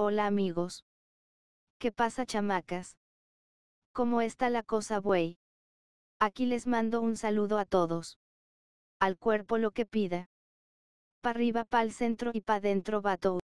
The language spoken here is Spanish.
Hola amigos. ¿Qué pasa chamacas? ¿Cómo está la cosa buey? Aquí les mando un saludo a todos. Al cuerpo lo que pida. Pa' arriba, el centro y pa' dentro todo.